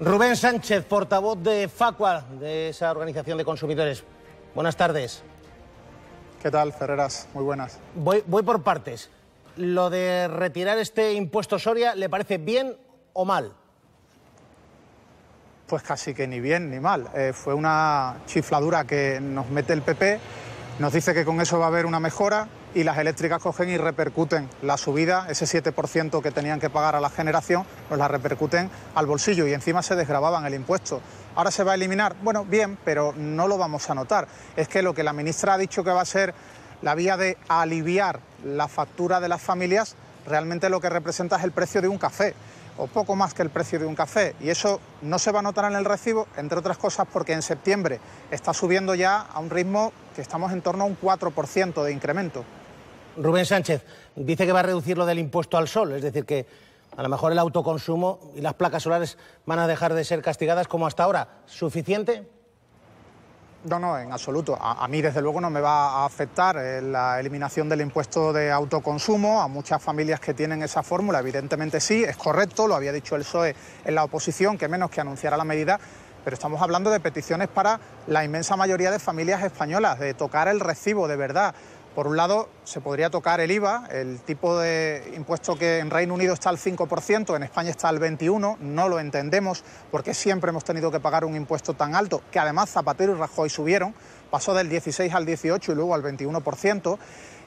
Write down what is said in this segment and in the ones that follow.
Rubén Sánchez, portavoz de Facua, de esa organización de consumidores. Buenas tardes. ¿Qué tal, Ferreras? Muy buenas. Voy, por partes. ¿Lo de retirar este impuesto Soria le parece bien o mal? Pues casi que ni bien ni mal. Eh, fue una chifladura que nos mete el PP nos dice que con eso va a haber una mejora y las eléctricas cogen y repercuten la subida, ese 7% que tenían que pagar a la generación, nos pues la repercuten al bolsillo y encima se desgravaban el impuesto. Ahora se va a eliminar, bueno, bien, pero no lo vamos a notar. Es que lo que la ministra ha dicho que va a ser la vía de aliviar la factura de las familias, realmente lo que representa es el precio de un café o poco más que el precio de un café. Y eso no se va a notar en el recibo, entre otras cosas porque en septiembre está subiendo ya a un ritmo que estamos en torno a un 4% de incremento. Rubén Sánchez dice que va a reducir lo del impuesto al sol, es decir, que a lo mejor el autoconsumo y las placas solares van a dejar de ser castigadas como hasta ahora. ¿Suficiente? No, no, en absoluto. A, mí, desde luego, no me va a afectar eh, la eliminación del impuesto de autoconsumo. A muchas familias que tienen esa fórmula, evidentemente sí, es correcto, lo había dicho el PSOE en la oposición, que menos que anunciara la medida. Pero estamos hablando de peticiones para la inmensa mayoría de familias españolas, de tocar el recibo de verdad, por un lado, se podría tocar el IVA, el tipo de impuesto que en Reino Unido está al 5%, en España está al 21%, no lo entendemos porque siempre hemos tenido que pagar un impuesto tan alto, que además Zapatero y Rajoy subieron, pasó del 16 al 18 y luego al 21%.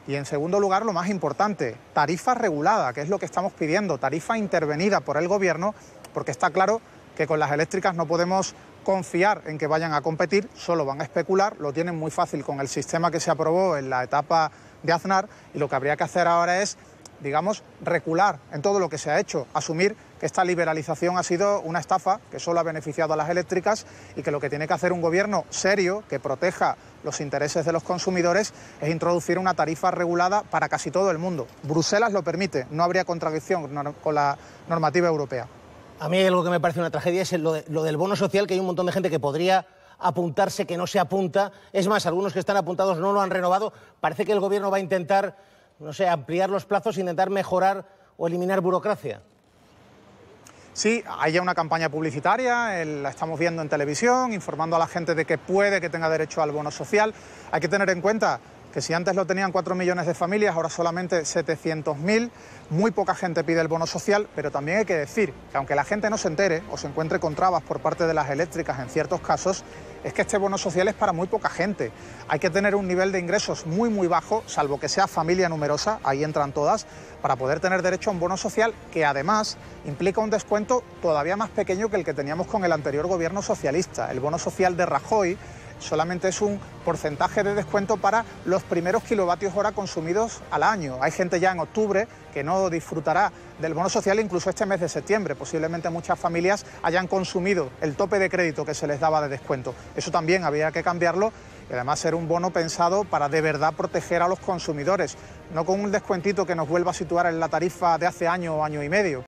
Y en segundo lugar, lo más importante, tarifa regulada, que es lo que estamos pidiendo, tarifa intervenida por el Gobierno, porque está claro que con las eléctricas no podemos confiar en que vayan a competir, solo van a especular, lo tienen muy fácil con el sistema que se aprobó en la etapa de Aznar y lo que habría que hacer ahora es, digamos, recular en todo lo que se ha hecho, asumir que esta liberalización ha sido una estafa que solo ha beneficiado a las eléctricas y que lo que tiene que hacer un gobierno serio que proteja los intereses de los consumidores es introducir una tarifa regulada para casi todo el mundo. Bruselas lo permite, no habría contradicción con la normativa europea. A mí algo que me parece una tragedia es lo, del bono social, que hay un montón de gente que podría apuntarse, que no se apunta. Es más, algunos que están apuntados no lo han renovado. Parece que el gobierno va a intentar, no sé, ampliar los plazos, intentar mejorar o eliminar burocracia. Sí, hay ya una campaña publicitaria, la estamos viendo en televisión, informando a la gente de que puede que tenga derecho al bono social. Hay que tener en cuenta que si antes lo tenían 4 millones de familias, ahora solamente 700.000. Muy poca gente pide el bono social, pero también hay que decir que aunque la gente no se entere o se encuentre con trabas por parte de las eléctricas en ciertos casos, es que este bono social es para muy poca gente. Hay que tener un nivel de ingresos muy, muy bajo, salvo que sea familia numerosa, ahí entran todas, para poder tener derecho a un bono social que además implica un descuento todavía más pequeño que el que teníamos con el anterior gobierno socialista. El bono social de Rajoy solamente es un porcentaje de descuento para los primeros kilovatios hora consumidos al año. Hay gente ya en octubre que no disfrutará del bono social incluso este mes de septiembre. Posiblemente muchas familias hayan consumido el tope de crédito que se les daba de descuento. Eso también había que cambiarlo y además ser un bono pensado para de verdad proteger a los consumidores, no con un descuentito que nos vuelva a situar en la tarifa de hace año o año y medio.